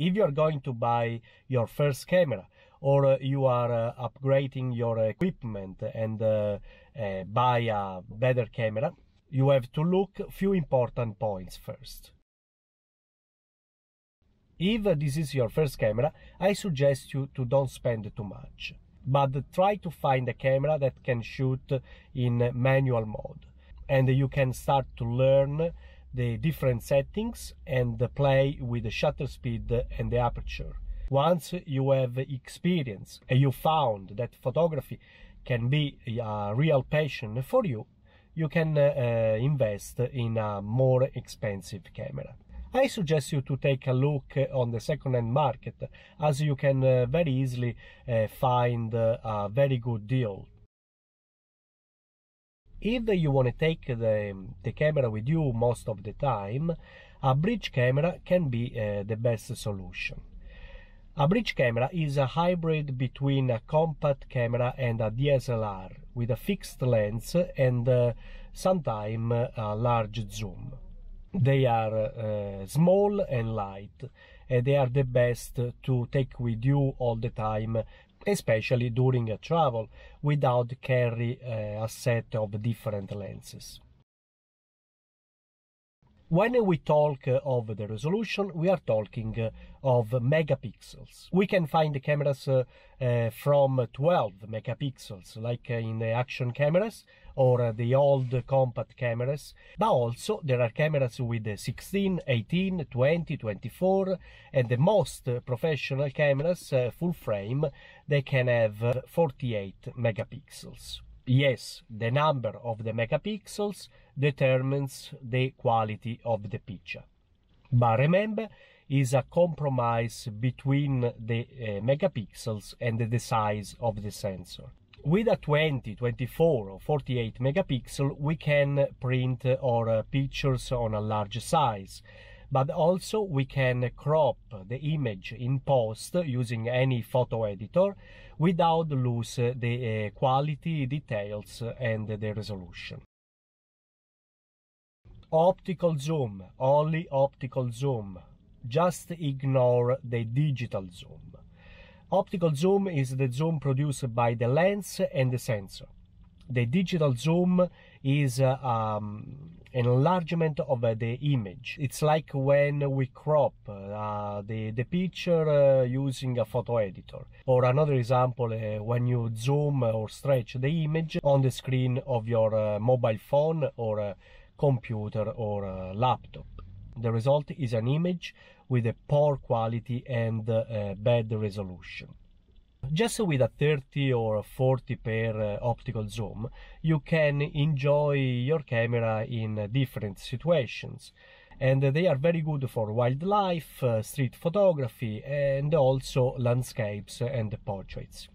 if you're going to buy your first camera or uh, you are uh, upgrading your equipment and uh, uh, buy a better camera you have to look few important points first if this is your first camera i suggest you to don't spend too much but try to find a camera that can shoot in manual mode and you can start to learn the different settings and play with the shutter speed and the aperture. Once you have experience and you found that photography can be a real passion for you, you can uh, uh, invest in a more expensive camera. I suggest you to take a look on the second-hand market as you can uh, very easily uh, find a very good deal if you want to take the, the camera with you most of the time, a bridge camera can be uh, the best solution. A bridge camera is a hybrid between a compact camera and a DSLR with a fixed lens and uh, sometimes a large zoom they are uh, small and light and they are the best to take with you all the time especially during a travel without carry uh, a set of different lenses when we talk uh, of the resolution, we are talking uh, of megapixels. We can find cameras uh, from 12 megapixels, like in the action cameras or the old compact cameras, but also there are cameras with 16, 18, 20, 24, and the most professional cameras, full frame, they can have 48 megapixels yes, the number of the megapixels determines the quality of the picture. But remember, is a compromise between the uh, megapixels and the size of the sensor. With a 20, 24 or 48 megapixel, we can print our uh, pictures on a large size but also we can crop the image in post using any photo editor without lose the uh, quality details and the resolution optical zoom only optical zoom just ignore the digital zoom optical zoom is the zoom produced by the lens and the sensor the digital zoom is uh, um, enlargement of the image. It's like when we crop uh, the, the picture uh, using a photo editor. Or another example, uh, when you zoom or stretch the image on the screen of your uh, mobile phone or uh, computer or uh, laptop. The result is an image with a poor quality and bad resolution. Just with a 30 or 40 pair uh, optical zoom, you can enjoy your camera in uh, different situations and uh, they are very good for wildlife, uh, street photography and also landscapes and portraits.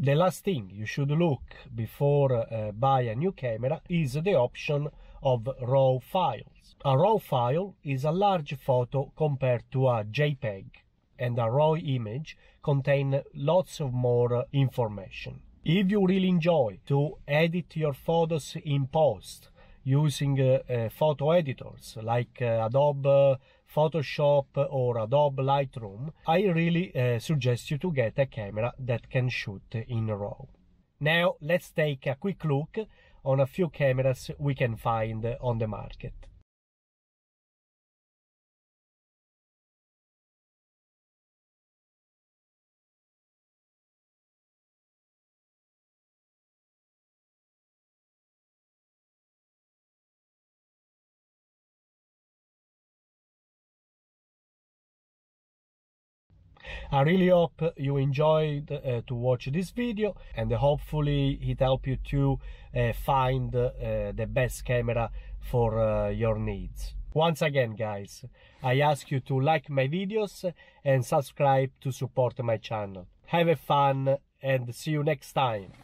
The last thing you should look before uh, buy a new camera is the option of RAW files. A RAW file is a large photo compared to a JPEG and a raw image contain lots of more information. If you really enjoy to edit your photos in post using uh, uh, photo editors like uh, Adobe Photoshop or Adobe Lightroom, I really uh, suggest you to get a camera that can shoot in RAW. Now let's take a quick look on a few cameras we can find on the market. I really hope you enjoyed uh, to watch this video and hopefully it helped you to uh, find uh, the best camera for uh, your needs. Once again guys, I ask you to like my videos and subscribe to support my channel. Have a fun and see you next time.